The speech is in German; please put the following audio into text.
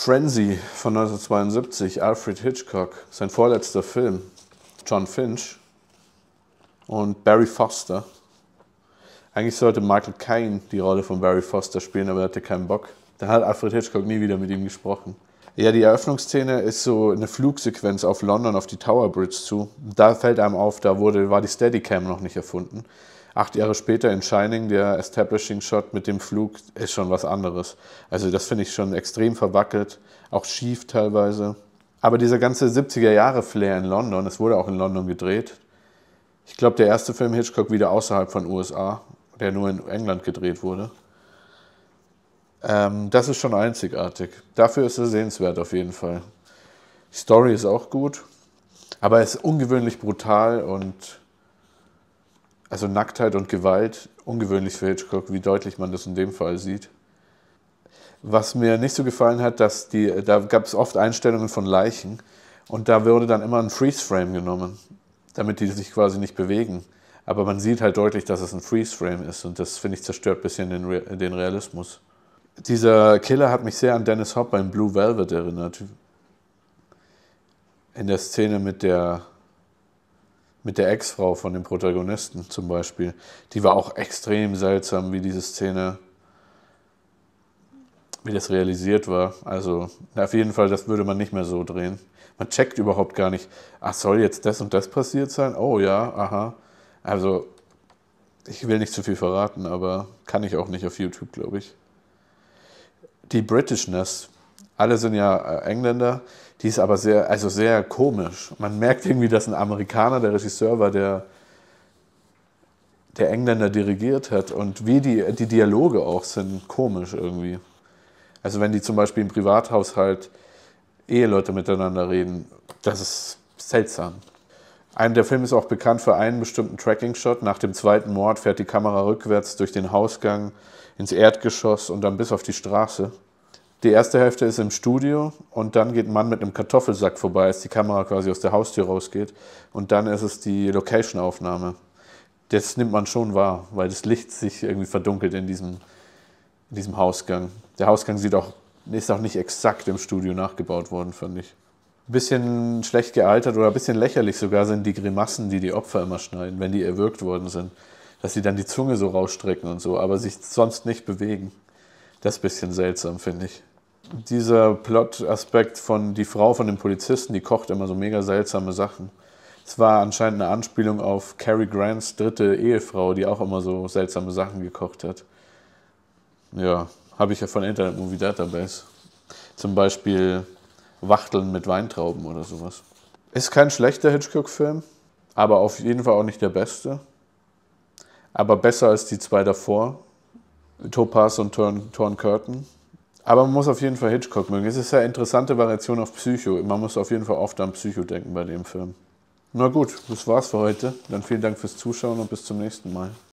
Frenzy von 1972, Alfred Hitchcock, sein vorletzter Film, John Finch und Barry Foster. Eigentlich sollte Michael Caine die Rolle von Barry Foster spielen, aber er hatte keinen Bock. Dann hat Alfred Hitchcock nie wieder mit ihm gesprochen. Ja, die Eröffnungsszene ist so eine Flugsequenz auf London auf die Tower Bridge zu. Da fällt einem auf, da wurde, war die Steadicam noch nicht erfunden acht Jahre später in Shining, der Establishing Shot mit dem Flug, ist schon was anderes. Also das finde ich schon extrem verwackelt, auch schief teilweise. Aber dieser ganze 70er Jahre Flair in London, es wurde auch in London gedreht. Ich glaube, der erste Film Hitchcock wieder außerhalb von USA, der nur in England gedreht wurde. Ähm, das ist schon einzigartig. Dafür ist er sehenswert auf jeden Fall. Die Story ist auch gut, aber er ist ungewöhnlich brutal und also Nacktheit und Gewalt, ungewöhnlich für Hitchcock, wie deutlich man das in dem Fall sieht. Was mir nicht so gefallen hat, dass die, da gab es oft Einstellungen von Leichen und da wurde dann immer ein Freeze-Frame genommen, damit die sich quasi nicht bewegen. Aber man sieht halt deutlich, dass es ein Freeze-Frame ist und das, finde ich, zerstört ein bisschen den, Re den Realismus. Dieser Killer hat mich sehr an Dennis Hopper in Blue Velvet erinnert. In der Szene mit der mit der Ex-Frau von dem Protagonisten zum Beispiel. Die war auch extrem seltsam, wie diese Szene, wie das realisiert war. Also auf jeden Fall, das würde man nicht mehr so drehen. Man checkt überhaupt gar nicht, ach, soll jetzt das und das passiert sein? Oh ja, aha. Also ich will nicht zu viel verraten, aber kann ich auch nicht auf YouTube, glaube ich. Die Britishness. Alle sind ja äh, Engländer. Die ist aber sehr, also sehr komisch. Man merkt irgendwie, dass ein Amerikaner, der Regisseur war, der, der Engländer dirigiert hat. Und wie die, die Dialoge auch sind komisch irgendwie. Also wenn die zum Beispiel im Privathaushalt Eheleute miteinander reden, das ist seltsam. Ein, der Film ist auch bekannt für einen bestimmten Tracking-Shot. Nach dem zweiten Mord fährt die Kamera rückwärts durch den Hausgang ins Erdgeschoss und dann bis auf die Straße. Die erste Hälfte ist im Studio und dann geht ein Mann mit einem Kartoffelsack vorbei, als die Kamera quasi aus der Haustür rausgeht. Und dann ist es die Location-Aufnahme. Das nimmt man schon wahr, weil das Licht sich irgendwie verdunkelt in diesem, in diesem Hausgang. Der Hausgang sieht auch, ist auch nicht exakt im Studio nachgebaut worden, finde ich. Ein bisschen schlecht gealtert oder ein bisschen lächerlich sogar sind die Grimassen, die die Opfer immer schneiden, wenn die erwürgt worden sind. Dass sie dann die Zunge so rausstrecken und so, aber sich sonst nicht bewegen. Das ist ein bisschen seltsam, finde ich dieser Plot-Aspekt von die Frau von den Polizisten, die kocht immer so mega seltsame Sachen. Es war anscheinend eine Anspielung auf Cary Grants dritte Ehefrau, die auch immer so seltsame Sachen gekocht hat. Ja, habe ich ja von Internet Movie Database. Zum Beispiel Wachteln mit Weintrauben oder sowas. Ist kein schlechter Hitchcock-Film, aber auf jeden Fall auch nicht der beste. Aber besser als die zwei davor, Topaz und Torn Curtain. Aber man muss auf jeden Fall Hitchcock mögen. Es ist ja interessante Variation auf Psycho. Man muss auf jeden Fall oft an Psycho denken bei dem Film. Na gut, das war's für heute. Dann vielen Dank fürs Zuschauen und bis zum nächsten Mal.